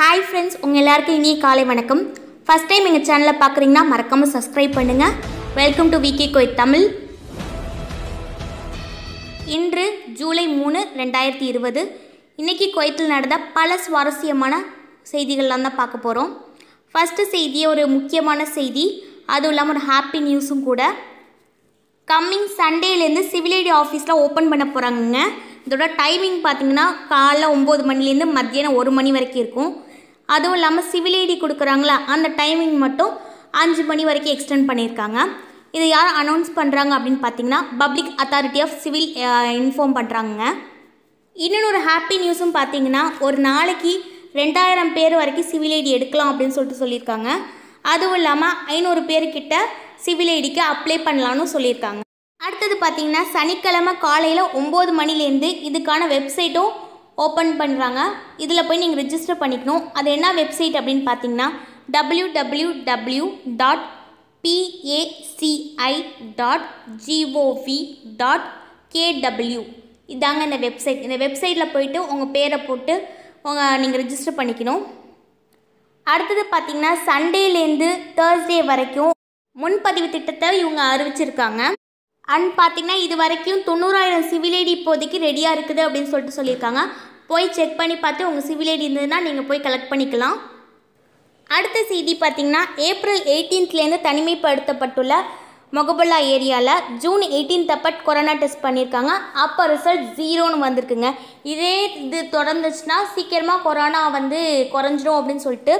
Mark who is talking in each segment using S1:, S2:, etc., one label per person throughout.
S1: hi friends உங்கள் எல்லாருக்கும் இனிய காலை வணக்கம் ஃபஸ்ட் டைம் எங்கள் சேனலை பார்க்குறீங்கன்னா மறக்காமல் சப்ஸ்கிரைப் பண்ணுங்கள் welcome to V K Tamil இன்று ஜூலை மூணு ரெண்டாயிரத்தி இருபது இன்றைக்கி கோயத்தில் நடந்த பல சுவாரஸ்யமான செய்திகள்லாம் தான் பார்க்க போகிறோம் ஃபஸ்ட்டு செய்தியே ஒரு முக்கியமான செய்தி அதுவும் இல்லாமல் ஒரு ஹாப்பி நியூஸும் கூட கம்மிங் சண்டேலேருந்து சிவிலேடி ஆஃபீஸில் ஓப்பன் பண்ண போகிறாங்கங்க இதோட டைமிங் பார்த்தீங்கன்னா காலைல ஒம்பது மணிலேருந்து மத்தியானம் ஒரு மணி வரைக்கும் இருக்கும் அதுவும் இல்லாமல் சிவில் ஐடி கொடுக்குறாங்களா அந்த டைமிங் மட்டும் அஞ்சு மணி வரைக்கும் எக்ஸ்டெண்ட் பண்ணியிருக்காங்க இதை யார் அனௌன்ஸ் பண்ணுறாங்க அப்படின்னு பார்த்தீங்கன்னா public authority of civil inform பண்ணுறாங்க இன்னொன்று ஒரு ஹாப்பி நியூஸும் பார்த்தீங்கன்னா ஒரு நாளைக்கு ரெண்டாயிரம் பேர் வரைக்கும் சிவில் ஐடி எடுக்கலாம் அப்படின்னு சொல்லிட்டு சொல்லியிருக்காங்க அதுவும் இல்லாமல் ஐநூறு பேர்கிட்ட சிவில் ஐடிக்கு அப்ளை பண்ணலான்னு சொல்லியிருக்காங்க அடுத்தது பார்த்திங்கன்னா சனிக்கிழமை காலையில் ஒம்பது மணிலேருந்து இதுக்கான வெப்சைட்டும் ஓப்பன் பண்ணுறாங்க இதில் போய் நீங்கள் ரிஜிஸ்டர் பண்ணிக்கணும் அது என்ன வெப்சைட் அப்படின்னு பார்த்தீங்கன்னா W W W dot PACI dot GOV dot KW இதாங்க இந்த வெப்சைட் இந்த வெப்சைட்டில் போயிட்டு உங்கள் பேரை போட்டு உங்கள் நீங்கள் ரிஜிஸ்டர் பண்ணிக்கணும் அடுத்தது பார்த்தீங்கன்னா சண்டேலேருந்து தேர்ஸ்டே வரைக்கும் முன்பதிவு திட்டத்தை இவங்க அறிவிச்சிருக்காங்க அண்ட் பார்த்தீங்கன்னா இது வரைக்கும் தொண்ணூறாயிரம் சிவில் ஐடி இப்போதைக்கு ரெடியாக இருக்குது அப்படின்னு சொல்லிட்டு சொல்லியிருக்காங்க போய் செக் பண்ணி பார்த்து உங்கள் சிவில் ஐடி இருந்ததுன்னா நீங்கள் போய் கலெக்ட் பண்ணிக்கலாம் அடுத்த செய்தி பார்த்திங்கன்னா ஏப்ரல் எயிட்டீன்த்லேருந்து தனிமைப்படுத்தப்பட்டுள்ள மொகபல்லா ஏரியாவில் ஜூன் எயிட்டீன் தப்பட் கொரோனா டெஸ்ட் பண்ணியிருக்காங்க அப்போ ரிசல்ட் ஜீரோன்னு வந்திருக்குங்க இதே இது தொடர்ந்துச்சுன்னா சீக்கிரமாக கொரோனா வந்து குறைஞ்சிரும் அப்படின்னு சொல்லிட்டு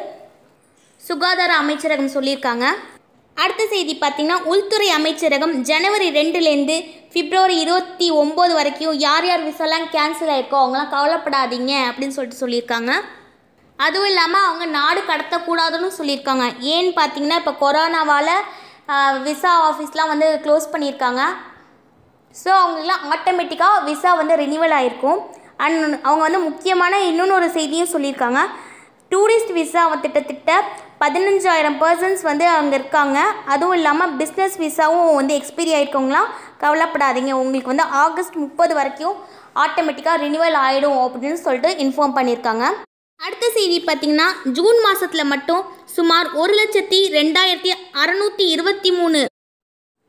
S1: சுகாதார அமைச்சரகம் சொல்லியிருக்காங்க அடுத்த செய்தி பார்த்தீங்கன்னா உள்துறை அமைச்சரகம் ஜனவரி ரெண்டுலேருந்து பிப்ரவரி இருபத்தி ஒம்பது வரைக்கும் யார் யார் விசாலாம் கேன்சல் ஆகிருக்கோ அவங்களாம் கவலைப்படாதீங்க அப்படின்னு சொல்லிட்டு சொல்லியிருக்காங்க அதுவும் இல்லாமல் அவங்க நாடு கடத்தக்கூடாதுன்னு சொல்லியிருக்காங்க ஏன்னு பார்த்தீங்கன்னா இப்போ கொரோனாவால் விசா ஆஃபீஸ்லாம் வந்து க்ளோஸ் பண்ணியிருக்காங்க ஸோ அவங்களுக்குலாம் ஆட்டோமேட்டிக்காக விசா வந்து ரினியூவல் ஆகிருக்கும் அண்ட் அவங்க வந்து முக்கியமான இன்னொன்று ஒரு செய்தியும் சொல்லியிருக்காங்க டூரிஸ்ட் விசா திட்டத்திட்ட பதினஞ்சாயிரம் பர்சன்ஸ் வந்து அங்கே இருக்காங்க அதுவும் இல்லாமல் பிஸ்னஸ் விசாவும் வந்து எக்ஸ்பீரி ஆகிருக்கவங்களாம் கவலைப்படாதீங்க உங்களுக்கு வந்து ஆகஸ்ட் முப்பது வரைக்கும் ஆட்டோமேட்டிக்காக ரினிவல் ஆகிடும் அப்படின்னு சொல்லிட்டு இன்ஃபார்ம் பண்ணியிருக்காங்க அடுத்த செய்தி பார்த்தீங்கன்னா ஜூன் மாதத்தில் மட்டும் சுமார் ஒரு லட்சத்தி ரெண்டாயிரத்தி அறநூற்றி இருபத்தி மூணு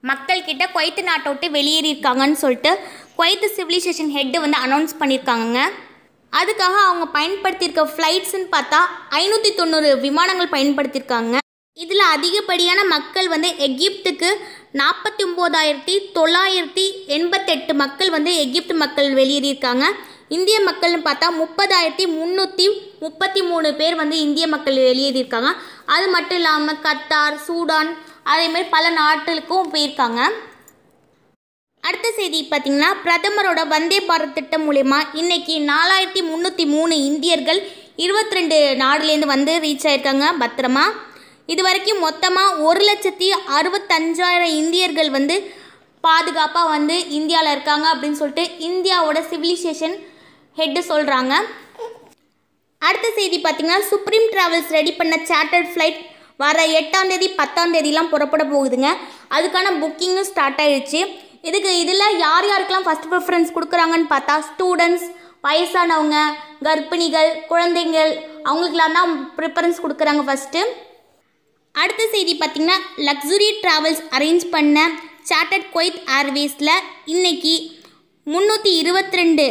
S1: மக்கள்கிட்ட குவைத்து நாட்டை விட்டு வெளியேறியிருக்காங்கன்னு சொல்லிட்டு குவைத்து சிவிலைசேஷன் ஹெட்டு வந்து அனௌன்ஸ் பண்ணியிருக்காங்க அதுக்காக அவங்க பயன்படுத்தியிருக்க ஃப்ளைட்ஸ்ன்னு பார்த்தா ஐநூற்றி தொண்ணூறு விமானங்கள் பயன்படுத்தியிருக்காங்க இதில் அதிகப்படியான மக்கள் வந்து எகிப்துக்கு நாற்பத்தி ஒம்போதாயிரத்தி தொள்ளாயிரத்தி எண்பத்தெட்டு மக்கள் வந்து எகிப்து மக்கள் வெளியேறியிருக்காங்க இந்திய மக்கள்னு பார்த்தா முப்பதாயிரத்தி முந்நூற்றி முப்பத்தி மூணு பேர் வந்து இந்திய மக்கள் வெளியேறியிருக்காங்க அது மட்டும் இல்லாமல் கத்தார் சூடான் அதேமாதிரி பல நாட்டுகளுக்கும் போயிருக்காங்க அடுத்த செய்தி பார்த்திங்கன்னா பிரதமரோட வந்தே பாரத் திட்டம் மூலயமா இன்னைக்கு நாலாயிரத்தி முந்நூற்றி மூணு இந்தியர்கள் இருபத்தி ரெண்டு நாடுலேருந்து வந்து ரீச் ஆகிருக்காங்க பத்திரமா இது வரைக்கும் மொத்தமாக ஒரு லட்சத்தி அறுபத்தஞ்சாயிரம் இந்தியர்கள் வந்து பாதுகாப்பாக வந்து இந்தியாவில் இருக்காங்க அப்படின்னு சொல்லிட்டு இந்தியாவோட சிவிலைசேஷன் ஹெட்டு சொல்கிறாங்க அடுத்த செய்தி பார்த்திங்கன்னா சுப்ரீம் ட்ராவல்ஸ் ரெடி பண்ண சேட்டர்ட் ஃப்ளைட் வர எட்டாம் தேதி பத்தாம் தேதியெலாம் புறப்பட போகுதுங்க அதுக்கான புக்கிங்கும் ஸ்டார்ட் ஆயிடுச்சு இதுக்கு இதில் யார் யாருக்கெல்லாம் ஃபஸ்ட் ப்ரிஃபரன்ஸ் கொடுக்குறாங்கன்னு பார்த்தா ஸ்டூடெண்ட்ஸ் வயசானவங்க கர்ப்பிணிகள் குழந்தைங்கள் அவங்களுக்கெல்லாம் தான் ப்ரிஃபரன்ஸ் கொடுக்குறாங்க ஃபஸ்ட்டு அடுத்த செய்தி பார்த்திங்கன்னா லக்ஸுரி ட்ராவல்ஸ் அரேஞ்ச் பண்ண சார்ட்டட் கொய்த் ஏர்வேஸில் இன்றைக்கி முந்நூற்றி இருபத்தி ரெண்டு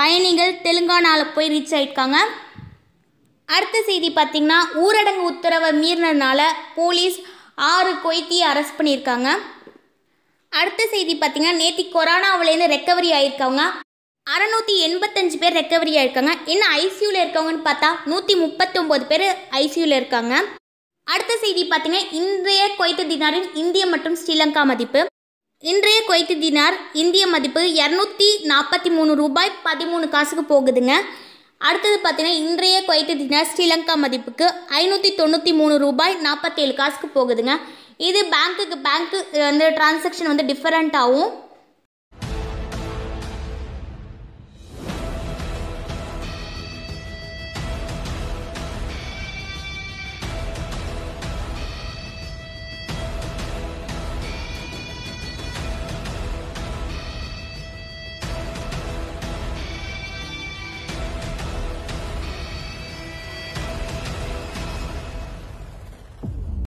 S1: பயணிகள் தெலுங்கானாவில் போய் ரீச் ஆகிருக்காங்க அடுத்த செய்தி பார்த்திங்கன்னா ஊரடங்கு உத்தரவை மீறினதுனால போலீஸ் ஆறு கொய்த்தியை அரெஸ்ட் பண்ணியிருக்காங்க அடுத்த செய்தி பார்த்தீங்கன்னா நேற்று கொரோனாவிலேருந்து ரெக்கவரி ஆயிருக்கவங்க அறநூற்றி எண்பத்தஞ்சு பேர் ரெக்கவரி ஆயிருக்காங்க இன்னும் ஐசியூவில் இருக்கவங்கன்னு பார்த்தா நூற்றி முப்பத்தொம்போது பேர் ஐசியூவில் இருக்காங்க அடுத்த செய்தி பார்த்தீங்கன்னா இன்றைய குவைத்து தினாரின் இந்திய மற்றும் ஸ்ரீலங்கா மதிப்பு இன்றைய குவைத்து தினார் இந்திய மதிப்பு இரநூத்தி நாற்பத்தி மூணு ரூபாய் பதிமூணு காசுக்கு போகுதுங்க அடுத்தது பார்த்தீங்கன்னா இன்றைய குவைத்து தினார் ஸ்ரீலங்கா மதிப்புக்கு ஐநூற்றி தொண்ணூற்றி மூணு ரூபாய் நாற்பத்தேழு காசுக்கு போகுதுங்க இது பேங்க்குக்கு பேங்க்கு வந்து டிரான்சாக்ஷன் வந்து டிஃப்ரெண்ட்டாகவும்